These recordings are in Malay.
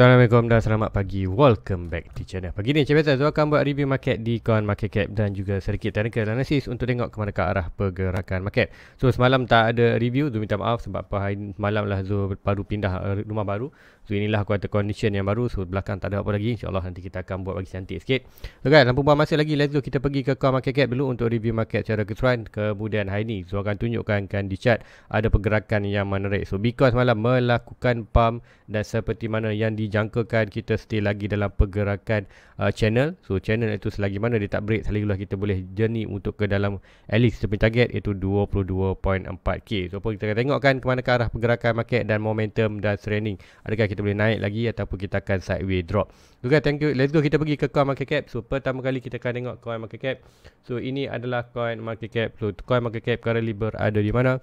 Assalamualaikum dan selamat pagi. Welcome back di channel. Pagi ni Encik Betul tu akan buat review market di Coin Market Cap dan juga sedikit technical analysis untuk tengok ke mana ke arah pergerakan market. So semalam tak ada review, Zul minta maaf sebab apa malam lah Zul baru pindah eh, rumah baru. So inilah aku kata condition yang baru. So belakang tak ada apa lagi. InsyaAllah nanti kita akan buat bagi cantik sikit. So guys, tanpa buang masa lagi. Let's go. Kita pergi ke Kuala Market Cap dulu untuk review market secara keseluruhan. Kemudian hari ini. So akan tunjukkan kan di chart ada pergerakan yang menarik. So because malam melakukan pump dan seperti mana yang dijangkakan kita stay lagi dalam pergerakan uh, channel. So channel itu selagi mana dia tak break. Selagi kita boleh journey untuk ke dalam at least tepi target iaitu 22.4K. So apa kita akan tengok kan ke ke arah pergerakan market dan momentum dan training. Adakah kita kita boleh naik lagi ataupun kita akan sideways drop. Okay, thank you. Let's go kita pergi ke coin market cap. So, pertama kali kita akan tengok coin market cap. So, ini adalah coin market cap. So, coin market cap currently berada di mana?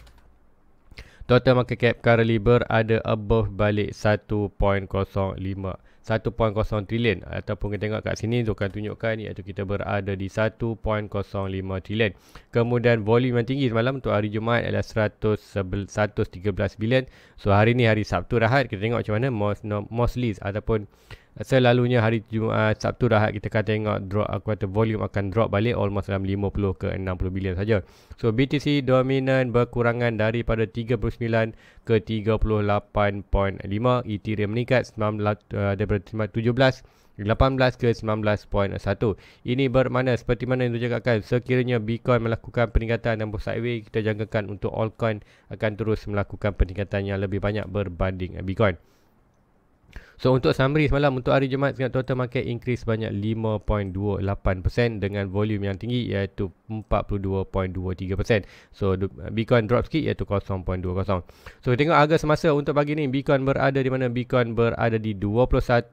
Total market cap currently berada above balik 1.05. 1.0 trilion ataupun kita tengok kat sini tu akan tunjukkan iaitu kita berada di 1.05 trilion. Kemudian volume yang tinggi semalam untuk hari Jumaat adalah 111, 113 bilion. So hari ni hari Sabtu rahat kita tengok macam mana mostly ataupun Selalunya hari Jumaat, Sabtu dah kita akan tengok drop aku kata volume akan drop balik almost dalam 50 ke 60 bilion saja. So BTC dominan berkurangan daripada 39 ke 38.5, Ethereum meningkat 19 eh, daripada 17 18 ke 19.1 Ini bermakna seperti mana yang dijangkakan Sekiranya Bitcoin melakukan peningkatan dan sideway Kita jangkakan untuk altcoin akan terus melakukan peningkatan yang lebih banyak berbanding Bitcoin So untuk summary semalam untuk hari Jumaat dengan total market increase sebanyak 5.28% dengan volume yang tinggi iaitu 42.23%. So Bitcoin drop sikit iaitu 0.20. So kita tengok harga semasa untuk pagi ni Bitcoin berada di mana Bitcoin berada di 21.1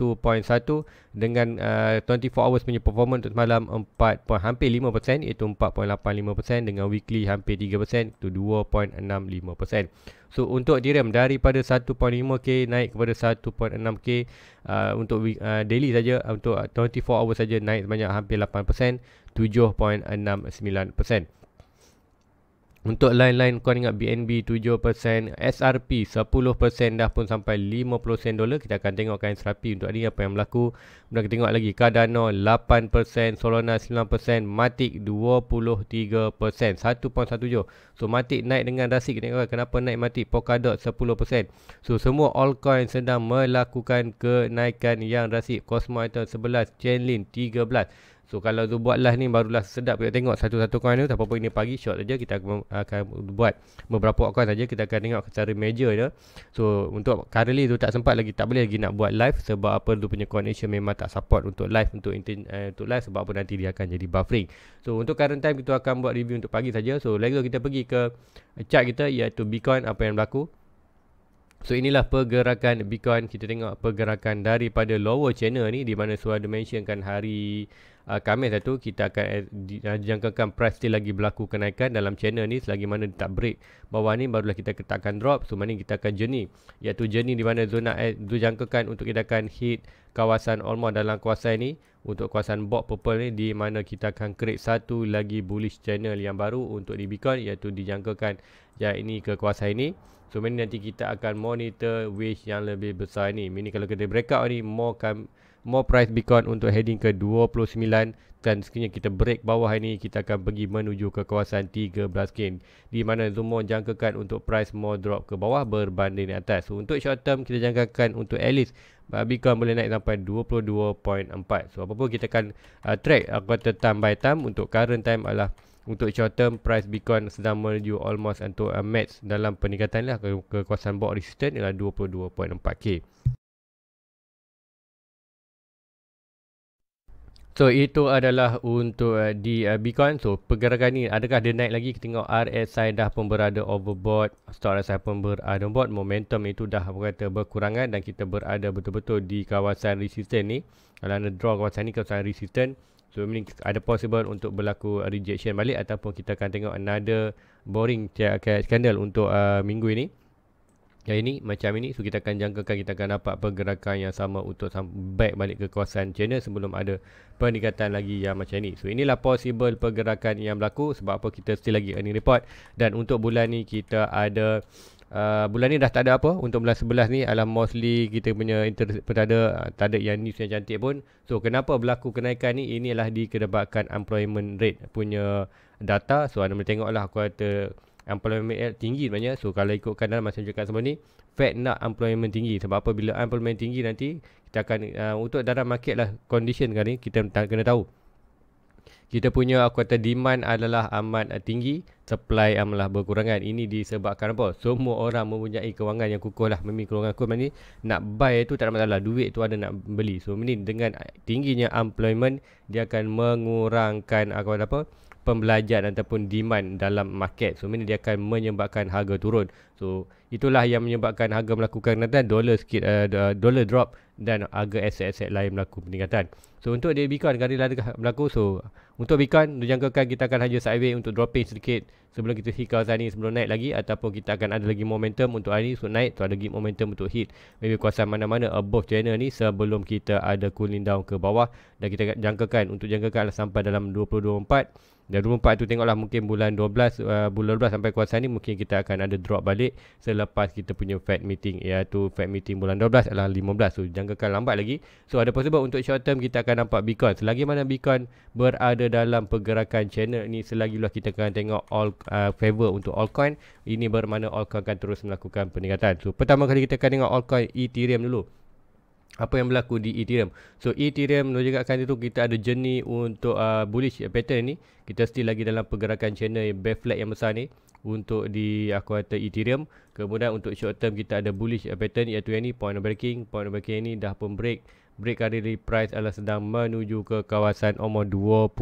dengan uh, 24 hours punya performance untuk semalam 4. hampir 5% iaitu 4.85% dengan weekly hampir 3% itu 2.65%. So untuk Ethereum daripada 1.5k naik kepada 1.6k uh, untuk uh, daily saja uh, untuk 24 hour saja naik sebanyak hampir 8% 7.69%. Untuk lain-lain kau ingat BNB 7%, SRP 10% dah pun sampai 50 sen dolar. Kita akan tengokkan SRP untuk hari ini apa yang berlaku. Kemudian kita tengok lagi Cardano 8%, Solana 9%, Matic 23%, 1.17. So Matic naik dengan drastik. Kita tengok kenapa naik Matic, Polkadot 10%. So semua altcoin sedang melakukan kenaikan yang drastik. Cosmo item 11, Chainlink 13. So kalau tu buat lah ni barulah sedap kita tengok satu-satu coin tu apa pun ini pagi short saja kita akan buat beberapa coin saja kita akan tengok secara major dia. So untuk currently tu tak sempat lagi tak boleh lagi nak buat live sebab apa tu punya connection memang tak support untuk live untuk uh, untuk live sebab apa nanti dia akan jadi buffering. So untuk current time kita akan buat review untuk pagi saja. So lagi kita pergi ke chart kita iaitu Bitcoin apa yang berlaku. So inilah pergerakan Bitcoin kita tengok pergerakan daripada lower channel ni di mana Suha ada mentionkan hari uh, Khamis satu kita akan uh, jangkakan price still lagi berlaku kenaikan dalam channel ni selagi mana dia tak break bawah ni barulah kita ketakkan drop so mana kita akan journey iaitu journey di mana zona tu jangkakan untuk kita akan hit kawasan Olmo dalam kawasan ini untuk kawasan Bob Purple ni di mana kita akan create satu lagi bullish channel yang baru untuk di Bitcoin iaitu dijangkakan yang ini ke kawasan ini. So, ini nanti kita akan monitor wave yang lebih besar ni. Ini kalau kita breakout ni, more come more price Bitcoin untuk heading ke 29 dan sekiranya kita break bawah ini kita akan pergi menuju ke kawasan 13k di mana Zumo jangkakan untuk price more drop ke bawah berbanding atas. So, untuk short term kita jangkakan untuk at least uh, Bitcoin boleh naik sampai 22.4. So apa pun kita akan uh, track quarter time by time untuk current time adalah untuk short term price Bitcoin sedang menuju almost untuk uh, match dalam peningkatan lah ke, ke kawasan box resistance ialah 22.4k. So itu adalah untuk uh, di uh, Bitcoin. So pergerakan ni adakah dia naik lagi? Kita tengok RSI dah pun berada overbought. Stock RSI pun berada overbought. Momentum itu dah apa kata berkurangan dan kita berada betul-betul di kawasan resistance ni. Kalau anda draw kawasan ni kawasan resistance. So ini ada possible untuk berlaku rejection balik ataupun kita akan tengok another boring candle untuk uh, minggu ini. Yang ini macam ini So kita akan jangkakan Kita akan dapat pergerakan yang sama Untuk back balik ke kawasan China Sebelum ada peningkatan lagi yang macam ini So inilah possible pergerakan yang berlaku Sebab apa kita still lagi earning report Dan untuk bulan ni kita ada Uh, bulan ni dah tak ada apa untuk bulan sebelah ni alam mostly kita punya inter- perada uh, tak ada yang news yang cantik pun so kenapa berlaku kenaikan ni inilah dikedapatkan employment rate punya data so anda boleh tengok aku kata employment rate tinggi sebenarnya so kalau ikutkan dalam masa cakap sebelum ni Fed nak employment tinggi sebab apa bila employment tinggi nanti kita akan uh, untuk dalam market lah condition kali ni kita kena tahu kita punya aku kata demand adalah amat uh, tinggi supply amalah berkurangan ini disebabkan apa semua orang mempunyai kewangan yang kukuh lah memiliki kewangan kukuh ni nak buy tu tak ada masalah duit tu ada nak beli so ini dengan tingginya employment dia akan mengurangkan aku kata apa pembelajaran ataupun demand dalam market. So, ini dia akan menyebabkan harga turun. So, itulah yang menyebabkan harga melakukan peningkatan. Dollar, sikit, uh, eh, dollar drop dan harga aset-aset lain melakukan peningkatan. So, untuk dia Bitcoin, kali lah berlaku. So, untuk Bitcoin, dijangkakan kita akan hanya sideway untuk dropping sedikit sebelum kita hit kawasan ini sebelum naik lagi ataupun kita akan ada lagi momentum untuk hari ini untuk naik atau ada lagi momentum untuk hit maybe kuasa mana-mana above channel ni sebelum kita ada cooling down ke bawah dan kita jangkakan untuk jangkakan sampai dalam 2024 dan rumah part tu tengoklah mungkin bulan 12 uh, bulan 12 sampai kuasa ni mungkin kita akan ada drop balik selepas kita punya Fed meeting iaitu Fed meeting bulan 12 adalah 15 so jangkakan lambat lagi so ada possible untuk short term kita akan nampak Bitcoin selagi mana Bitcoin berada dalam pergerakan channel ni selagi lah kita akan tengok all uh, favor untuk altcoin ini bermakna altcoin akan terus melakukan peningkatan so pertama kali kita akan tengok altcoin Ethereum dulu apa yang berlaku di Ethereum. So Ethereum menurut juga kan itu kita ada journey untuk uh, bullish pattern ni. Kita still lagi dalam pergerakan channel yang bear flag yang besar ni untuk di aku kata Ethereum. Kemudian untuk short term kita ada bullish pattern iaitu yang ni point of breaking. Point of breaking ni dah pun break. Break hari ini price adalah sedang menuju ke kawasan umur 20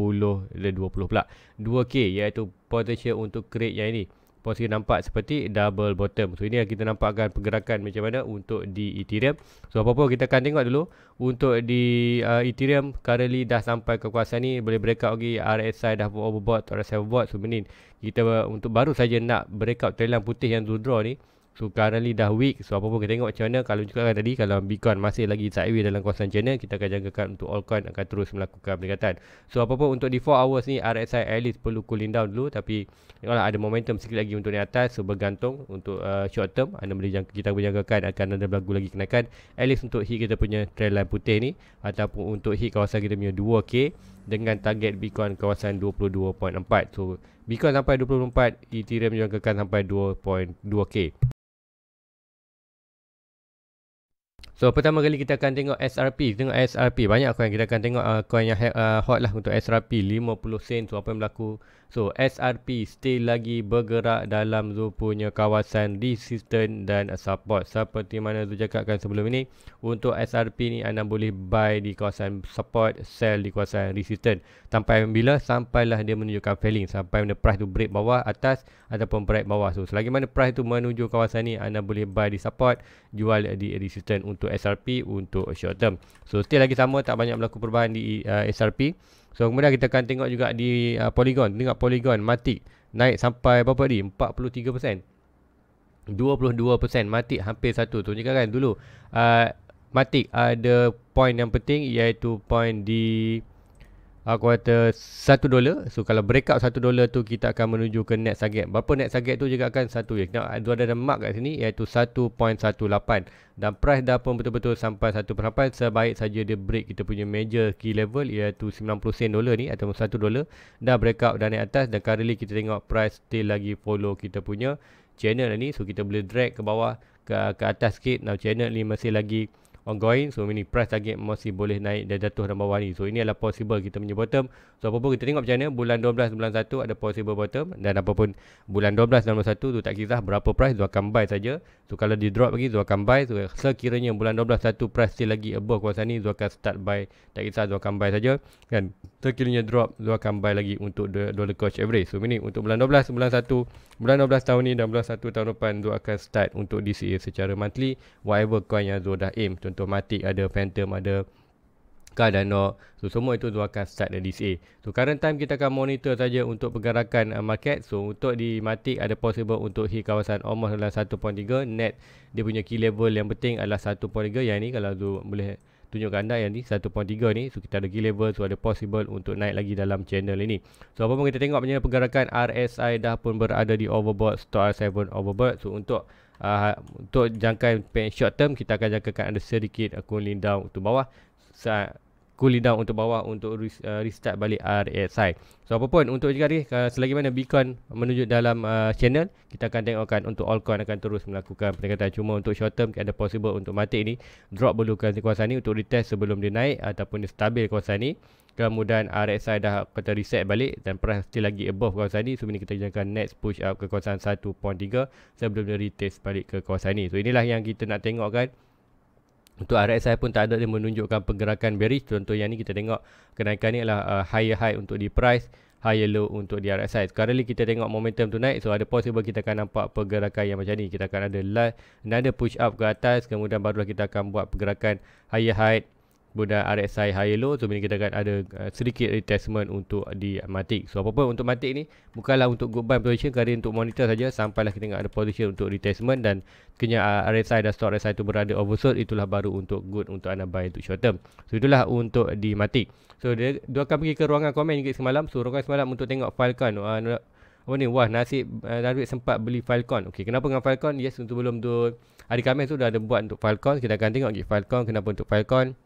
dan 20 pula. 2K iaitu potential untuk create yang ini posisi nampak seperti double bottom. So ini yang kita nampakkan pergerakan macam mana untuk di Ethereum. So apa pun kita akan tengok dulu untuk di uh, Ethereum currently dah sampai ke kuasa ni boleh breakout lagi RSI dah overbought, RSI overbought. So ini kita untuk baru saja nak breakout trend putih yang Zudra ni So currently dah week, So apa pun kita tengok macam mana Kalau juga kan tadi Kalau Bitcoin masih lagi sideways dalam kawasan channel Kita akan jangkakan untuk all coin Akan terus melakukan peningkatan So apa pun untuk di 4 hours ni RSI at least perlu cooling down dulu Tapi Tengoklah ada momentum sikit lagi untuk ni atas So bergantung Untuk uh, short term Anda boleh jangka, kita boleh jangkakan Akan ada berlaku lagi kenaikan At least untuk hit kita punya trend line putih ni Ataupun untuk hit kawasan kita punya 2K dengan target Bitcoin kawasan 22.4 So Bitcoin sampai 24 Ethereum jangkakan sampai 2.2K So pertama kali kita akan tengok SRP, tengok SRP banyak coin kita akan tengok uh, coin yang ha- uh, hot lah untuk SRP 50 sen tu apa yang berlaku So SRP still lagi bergerak dalam Zul punya kawasan resistance dan support Seperti mana Zul cakapkan sebelum ini Untuk SRP ni anda boleh buy di kawasan support Sell di kawasan resistance Sampai bila? Sampailah dia menunjukkan failing Sampai mana price tu break bawah atas Ataupun break bawah So selagi mana price tu menuju kawasan ni Anda boleh buy di support Jual di resistance untuk SRP untuk short term So still lagi sama tak banyak berlaku perubahan di uh, eh, SRP SRP So kemudian kita akan tengok juga di uh, Polygon. Tengok Polygon, matik naik sampai berapa tadi? 43%. 22% matik hampir satu Tunjukkan kan dulu uh, Matic ada point yang penting Iaitu point di aku kata 1 dolar so kalau breakout 1 dolar tu kita akan menuju ke net target berapa net target tu juga akan satu. ya nak ada ada mark kat sini iaitu 1.18 dan price dah pun betul-betul sampai 1.8 sebaik saja dia break kita punya major key level iaitu 90 sen dolar ni atau 1 dolar dah breakout dan naik atas dan currently kita tengok price still lagi follow kita punya channel ni so kita boleh drag ke bawah ke, ke atas sikit now channel ni masih lagi ongoing so ini price target masih boleh naik dan jatuh dan bawah ni so ini adalah possible kita punya bottom so apa pun kita tengok macam mana bulan 12 bulan 1 ada possible bottom dan apa pun bulan 12 dan 1 tu tak kisah berapa price dia akan buy saja so kalau di drop lagi dia akan buy so sekiranya bulan 12 satu price still lagi above kawasan ni dia akan start buy tak kisah dia akan buy saja kan sekiranya drop dia akan buy lagi untuk dollar cost average so ini untuk bulan 12 bulan 1 bulan 12 tahun ni dan bulan 1 tahun depan dia akan start untuk DCA secara monthly whatever coin yang dia dah aim contoh automatic ada phantom ada Cardano so semua itu akan start dari DCA so current time kita akan monitor saja untuk pergerakan uh, market so untuk di matic ada possible untuk hit kawasan almost dalam 1.3 net dia punya key level yang penting adalah 1.3 yang ni kalau tu boleh tunjukkan anda yang ni 1.3 ni so kita ada key level so ada possible untuk naik lagi dalam channel ini so apa pun kita tengok punya pergerakan RSI dah pun berada di overbought stock R7 overbought so untuk uh, untuk jangka short term kita akan jangkakan ada sedikit uh, cooling down ke bawah cooling down untuk bawah untuk uh, restart balik RSI. So apa pun untuk juga ni uh, selagi mana Bitcoin menunjuk dalam uh, channel kita akan tengokkan untuk altcoin akan terus melakukan pendekatan cuma untuk short term ada possible untuk mati ni drop dulu ke kuasa ni untuk retest sebelum dia naik ataupun dia stabil kuasa ni. Kemudian RSI dah kata reset balik dan price still lagi above kuasa ni. So ini kita jangka next push up ke kawasan 1.3 sebelum dia retest balik ke kuasa ni. So inilah yang kita nak tengokkan untuk RSI pun tak ada dia menunjukkan pergerakan bearish contoh yang ni kita tengok kenaikan ni adalah uh, higher high untuk di price higher low untuk di RSI currently kita tengok momentum tu naik so ada possible kita akan nampak pergerakan yang macam ni kita akan ada light another push up ke atas kemudian barulah kita akan buat pergerakan higher high kemudian RSI high low so kita akan ada uh, sedikit retracement untuk di matik so apa pun untuk matik ni bukanlah untuk good buy position kerana untuk monitor saja sampailah kita tengok ada position untuk retracement dan kena ah, RSI dan stock RSI itu berada oversold itulah baru untuk good untuk anda buy untuk short term so itulah untuk di matik so dia, dia akan pergi ke ruangan komen juga semalam so ruangan semalam untuk tengok file kan uh, apa ni wah nasib uh, sempat beli Falcon Okey, kenapa dengan Falcon yes untuk belum tu hari Khamis tu dah ada buat untuk Falcon kita akan tengok lagi Falcon kenapa untuk Falcon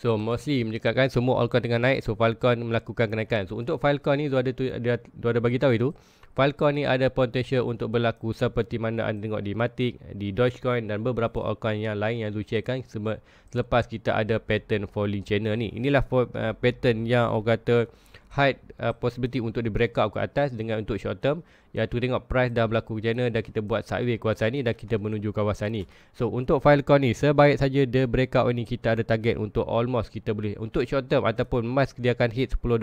So mostly menyekatkan semua altcoin tengah naik so Falcon melakukan kenaikan. So untuk Falcon ni dia tu dia, dia ada bagi tahu itu. Falcon ni ada potential untuk berlaku seperti mana anda tengok di Matic, di Dogecoin dan beberapa altcoin yang lain yang Lucia kan selepas kita ada pattern falling channel ni. Inilah uh, pattern yang orang kata height uh, possibility untuk di breakout ke atas dengan untuk short term iaitu ya, tengok price dah berlaku kejana dan kita buat sideway kawasan ni dan kita menuju kawasan ni so untuk Filecoin ni sebaik saja the breakout ni kita ada target untuk almost kita boleh untuk short term ataupun mask dia akan hit $10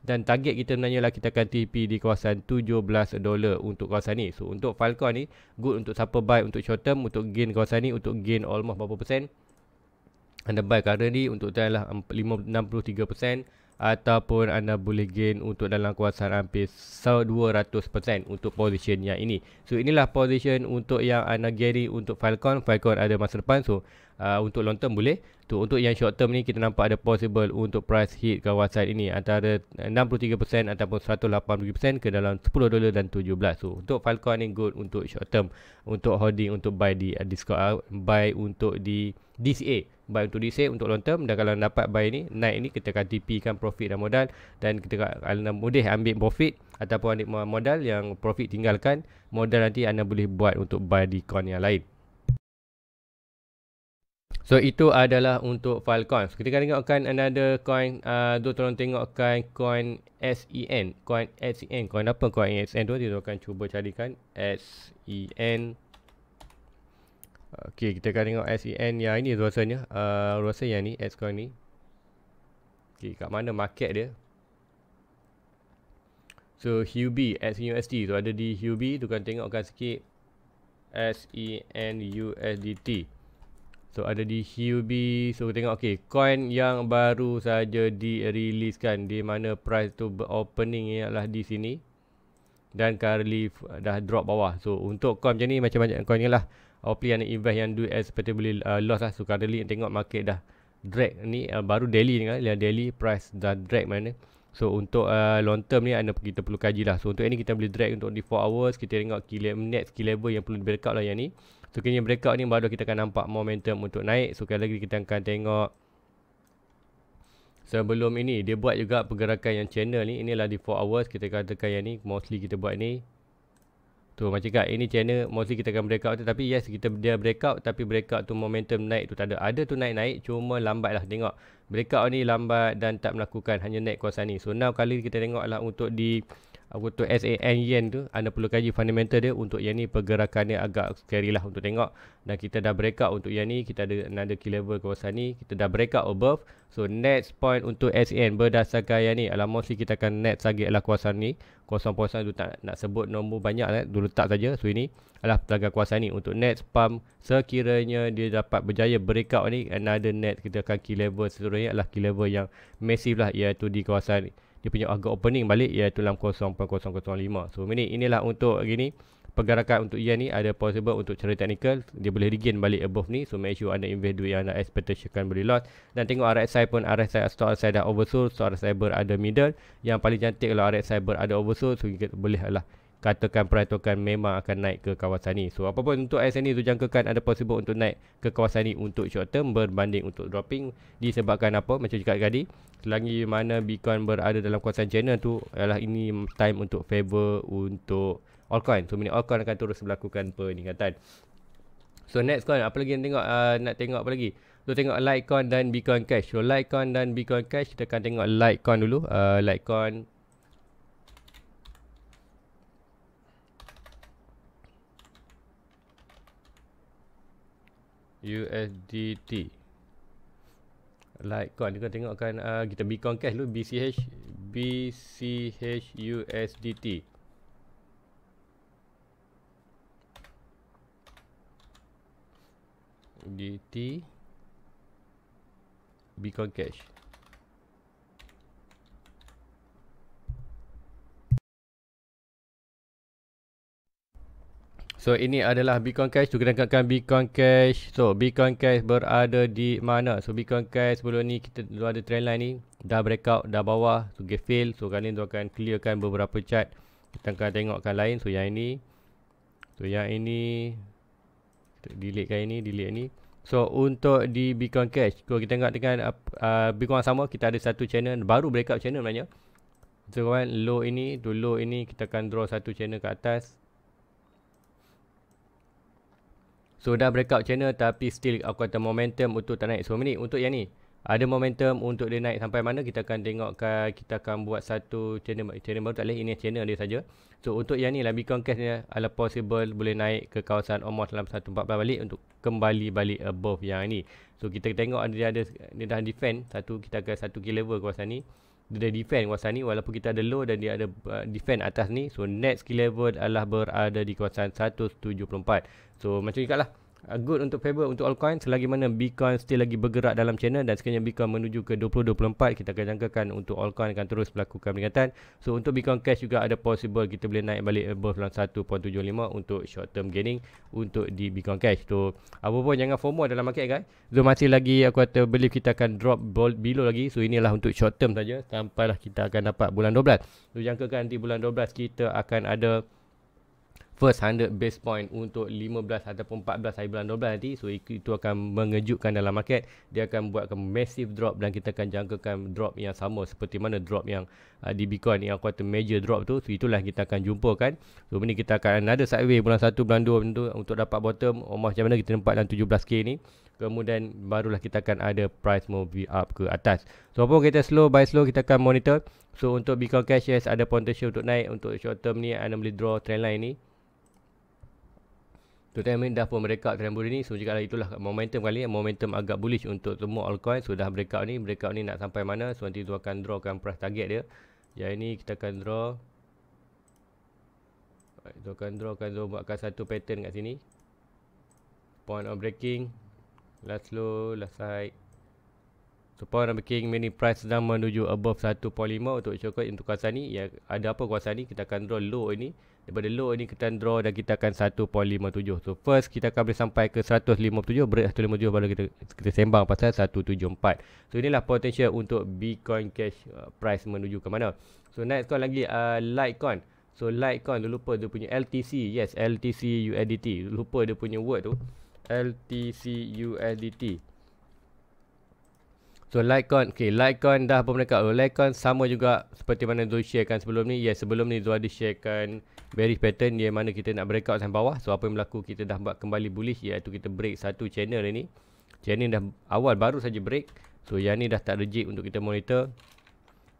dan target kita sebenarnya lah kita akan TP di kawasan $17 untuk kawasan ni so untuk Filecoin ni good untuk siapa buy untuk short term untuk gain kawasan ni untuk gain almost berapa persen anda buy current ni untuk time lah 63 persen ataupun anda boleh gain untuk dalam kuasaan hampir 200% untuk position yang ini. So inilah position untuk yang anda gain untuk Falcon. Falcon ada masa depan. So uh, untuk long term boleh tu untuk yang short term ni kita nampak ada possible untuk price hit kawasan ini antara 63% ataupun 180% ke dalam 10 dolar dan 17 so untuk falcon ni good untuk short term untuk holding untuk buy di uh, discount uh, buy untuk di DCA buy untuk DCA untuk long term dan kalau dapat buy ni naik ni kita akan TP kan profit dan modal dan kita akan mudah ambil profit ataupun ambil modal yang profit tinggalkan modal nanti anda boleh buat untuk buy di coin yang lain So itu adalah untuk Filecoin. Kita akan tengokkan another coin. Uh, tu tolong tengokkan coin SEN. Coin SEN. Coin apa coin SEN tu? Kita akan cuba carikan SEN. Okay, kita akan tengok SEN yang ini rasanya. Uh, rasa yang ni, Scoin ni. Okay, kat mana market dia? So HUB, SUSD. So ada di HUB, tu kan tengokkan sikit. SENUSDT. USDT. So ada di HUB So tengok okay Coin yang baru saja diriliskan Di mana price tu opening ialah di sini Dan currently dah drop bawah So untuk coin macam ni macam banyak coin ni lah Hopefully yang invest yang duit as peti boleh uh, loss lah So currently tengok market dah drag ni uh, Baru daily ni kan Yang daily price dah drag mana So untuk uh, long term ni anda kita perlu kaji lah So untuk ini kita boleh drag untuk di 4 hours Kita tengok key, next key level yang perlu di lah yang ni So kini breakout ni baru kita akan nampak momentum untuk naik. So kali lagi kita akan tengok sebelum ini dia buat juga pergerakan yang channel ni. Inilah di 4 hours kita katakan yang ni mostly kita buat ni. Tu macam kat ini channel mostly kita akan breakout tapi yes kita dia breakout tapi breakout tu momentum naik tu tak ada. Ada tu naik-naik cuma lambat lah tengok. Breakout ni lambat dan tak melakukan hanya naik kuasa ni. So now kali kita tengok lah untuk di uh, untuk SAN yen tu anda perlu kaji fundamental dia untuk yang ni pergerakan dia agak scary lah untuk tengok dan kita dah break out untuk yang ni kita ada another key level kawasan ni kita dah break out above so next point untuk SAN berdasarkan yang ni alam mesti kita akan next target lah kawasan ni kawasan-kawasan tu tak nak sebut nombor banyak lah dulu tak saja so ini adalah pelanggan kawasan ni untuk next pump sekiranya dia dapat berjaya break out ni another next kita akan key level seterusnya adalah key level yang massive lah iaitu di kawasan ni dia punya harga opening balik iaitu dalam 0.0005 so ini inilah untuk gini pergerakan untuk yen ni ada possible untuk cerita technical dia boleh regain balik above ni so make sure anda invest duit yang anda expectation boleh loss dan tengok RSI pun RSI stock RSI dah oversold so RSI berada middle yang paling cantik kalau RSI berada oversold so kita boleh lah katakan peratukan memang akan naik ke kawasan ni. So apa pun untuk ASN tu jangkakan ada possible untuk naik ke kawasan ni untuk short term berbanding untuk dropping disebabkan apa macam cakap tadi selagi mana Bitcoin berada dalam kawasan channel tu ialah ini time untuk favor untuk altcoin. So minit altcoin akan terus melakukan peningkatan. So next coin apa lagi yang tengok uh, nak tengok apa lagi? So tengok Litecoin dan Bitcoin Cash. So Litecoin dan Bitcoin Cash kita akan tengok Litecoin dulu. Uh, Litecoin USDT Like, Litecoin ah, Kita tengokkan uh, Kita Bitcoin Cash dulu BCH BCH USDT DT Bitcoin Cash So ini adalah Bitcoin Cash tu kena dekatkan Bitcoin Cash. So Bitcoin Cash berada di mana? So Bitcoin Cash sebelum ni kita dulu ada trend line ni dah breakout dah bawah so get fail. So kali ni tu akan clearkan beberapa chart. Kita akan tengokkan lain. So yang ini so yang ini delete kan ini, delete ni. So untuk di Bitcoin Cash, kalau kita tengok dengan uh, uh Bitcoin sama, kita ada satu channel baru breakout channel namanya. So kawan low ini, tu low ini kita akan draw satu channel ke atas. So dah breakout channel tapi still aku kata momentum untuk tak naik. So minit untuk yang ni. Ada momentum untuk dia naik sampai mana kita akan tengokkan kita akan buat satu channel channel baru tak boleh ini channel dia saja. So untuk yang ni lah Bitcoin Cash ni ala possible boleh naik ke kawasan almost dalam 114 balik untuk kembali balik above yang ni. So kita tengok dia ada dia dah defend satu kita akan satu key level kawasan ni dia dah defend kawasan ni walaupun kita ada low dan dia ada uh, defend atas ni so next skill level adalah berada di kawasan 174 so macam ikatlah lah uh, good untuk favor untuk altcoin selagi mana Bitcoin still lagi bergerak dalam channel dan sekiranya Bitcoin menuju ke 2024 kita akan jangkakan untuk altcoin akan terus melakukan peningkatan. So untuk Bitcoin Cash juga ada possible kita boleh naik balik above dalam 1.75 untuk short term gaining untuk di Bitcoin Cash. So apa pun jangan FOMO dalam market guys. So masih lagi aku kata believe kita akan drop below lagi. So inilah untuk short term saja sampailah kita akan dapat bulan 12. So jangkakan nanti bulan 12 kita akan ada first 100 base point untuk 15 ataupun 14 hari bulan 12 nanti so itu akan mengejutkan dalam market dia akan buatkan massive drop dan kita akan jangkakan drop yang sama seperti mana drop yang uh, di Bitcoin yang kuat major drop tu so itulah kita akan jumpa kan so ini kita akan ada sideways bulan 1 bulan 2 tu untuk dapat bottom omah macam mana kita nampak dalam 17k ni kemudian barulah kita akan ada price move up ke atas so apa kita slow buy slow kita akan monitor so untuk Bitcoin Cash yes, ada potential untuk naik untuk short term ni anda boleh draw trend line ni Terutama ini dah pun mereka trend bullish ni. So, jika lah, itulah momentum kali ni. Momentum agak bullish untuk semua altcoin. So, dah breakout ni. Breakout ni nak sampai mana. So, nanti tu akan drawkan price target dia. Ya ini kita akan draw. Baik, tu akan draw. Kan tu buatkan satu pattern kat sini. Point of breaking. Last low, last high. So point of making mini price sedang menuju above 1.5 untuk showcase untuk kawasan ni. Ya, ada apa kawasan ni? Kita akan draw low ini daripada low ni kita draw dan kita akan 1.57 so first kita akan boleh sampai ke 157 break 157 baru kita kita sembang pasal 174 so inilah potential untuk bitcoin cash uh, price menuju ke mana so next coin lagi uh, litecoin so litecoin dulu lupa dia punya LTC yes LTC USDT lupa dia punya word tu LTC USDT So Litecoin, okay, Litecoin dah pun mereka oh, Litecoin sama juga seperti mana Zul sharekan sebelum ni. Ya, yeah, sebelum ni Zul ada sharekan bearish pattern dia mana kita nak breakout sampai bawah. So apa yang berlaku kita dah buat kembali bullish iaitu kita break satu channel ni. Channel dah awal baru saja break. So yang ni dah tak rejik untuk kita monitor.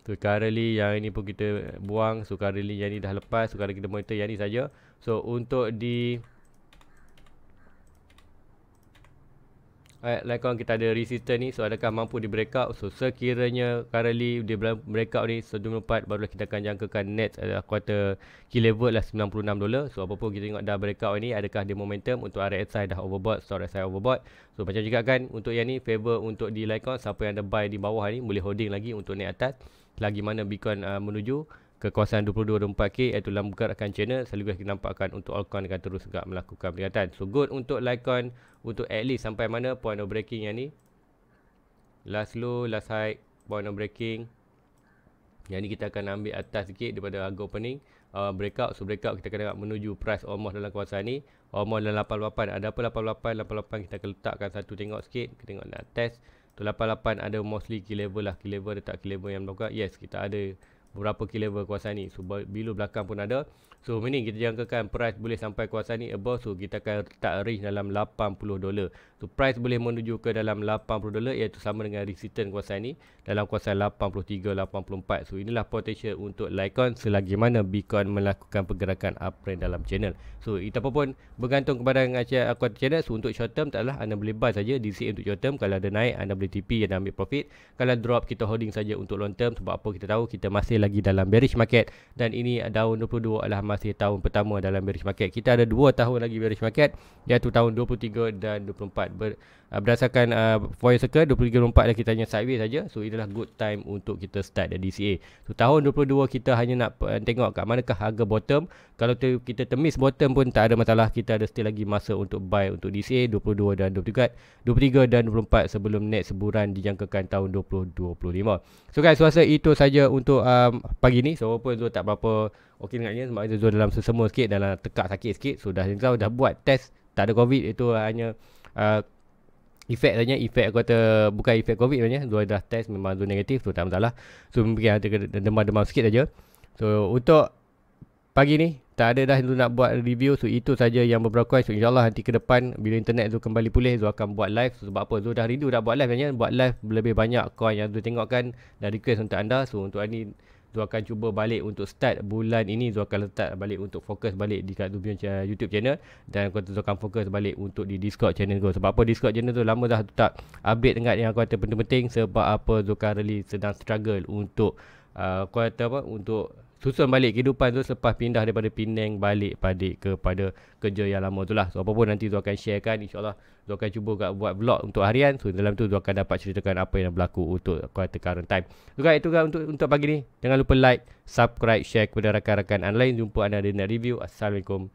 So currently yang ini pun kita buang. So currently yang ni dah lepas. So currently kita monitor yang ni saja. So untuk di Alright, lain kawan kita ada resistor ni. So, adakah mampu di breakout? So, sekiranya currently di breakout ni sebelum so, part barulah kita akan jangkakan net uh, quarter key level lah $96. So, apapun kita tengok dah breakout ni, adakah dia momentum untuk RSI dah overbought, So RSI overbought. So, macam juga kan untuk yang ni, favor untuk di like on. Siapa yang ada buy di bawah ni, boleh holding lagi untuk naik atas. Lagi mana Bitcoin uh, menuju kekuasaan 22-24K iaitu Lambukar akan channel selalu kita nampakkan untuk altcoin akan terus juga melakukan perlihatan so good untuk Lycon untuk at least sampai mana point of breaking yang ni last low last high point of breaking yang ni kita akan ambil atas sikit daripada harga opening uh, breakout so breakout kita akan dapat menuju price almost dalam kawasan ni almost dalam 88 ada apa 88 88 kita akan letakkan satu tengok sikit kita tengok nak test tu 88 ada mostly key level lah key level ada tak key level yang melakukan yes kita ada berapa kilo kuasa ni so, bilu belakang pun ada So ini kita jangkakan price boleh sampai kuasa ni above So kita akan letak range dalam $80 dolar. So price boleh menuju ke dalam $80 dolar Iaitu sama dengan resistance kuasa ni Dalam kuasa $83-84 So inilah potential untuk Lycon Selagi mana Bitcoin melakukan pergerakan uptrend dalam channel So itu apapun bergantung kepada akuat channel So untuk short term taklah anda boleh buy saja DC untuk short term Kalau ada naik anda boleh TP dan ambil profit Kalau drop kita holding saja untuk long term Sebab apa kita tahu kita masih lagi dalam bearish market Dan ini daun 22 adalah masih tahun pertama dalam bearish market. Kita ada dua tahun lagi bearish market iaitu tahun 23 dan 24. Ber, uh, berdasarkan uh, foil circle 23 24 dah kita hanya sideways saja. So itulah good time untuk kita start the DCA. So tahun 22 kita hanya nak uh, tengok kat manakah harga bottom. Kalau ter, kita termiss bottom pun tak ada masalah. Kita ada still lagi masa untuk buy untuk DCA 22 dan 23. 23 dan 24 sebelum next seburan dijangkakan tahun 2025. So guys, saya rasa itu saja untuk um, pagi ni. So walaupun tu tak berapa Okey dengannya sebab dia zon dalam sesemua sikit dalam tekak sakit sikit so dah tahu dah buat test tak ada covid itu hanya uh, efek saja efek kata bukan efek covid namanya dua dah test memang zon negatif tu tak masalah so mungkin ada demam-demam sikit saja so untuk pagi ni tak ada dah nak buat review so itu saja yang berlakuan so insyaallah nanti ke depan bila internet tu kembali pulih Zul akan buat live so, sebab apa Zul dah rindu dah buat live sebenarnya buat live lebih banyak coin yang tu tengokkan dan request untuk anda so untuk hari ni Zul akan cuba balik untuk start bulan ini Zul akan letak balik untuk fokus balik di kat Dubion eh, YouTube channel dan aku Zul akan fokus balik untuk di Discord channel tu sebab apa Discord channel tu lama dah tak update dengan yang aku kata penting-penting sebab apa Zul kan sedang struggle untuk uh, aku kata apa untuk susun balik kehidupan tu selepas pindah daripada Penang balik pada kepada kerja yang lama tu lah. So apa pun nanti tu akan sharekan insyaAllah tu akan cuba kat buat vlog untuk harian. So dalam tu tu akan dapat ceritakan apa yang berlaku untuk quarter current time. So guys itu kan untuk, untuk pagi ni. Jangan lupa like, subscribe, share kepada rakan-rakan online. Jumpa anda di next review. Assalamualaikum.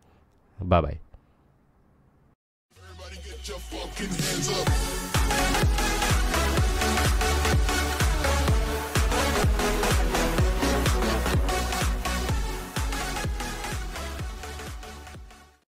Bye-bye.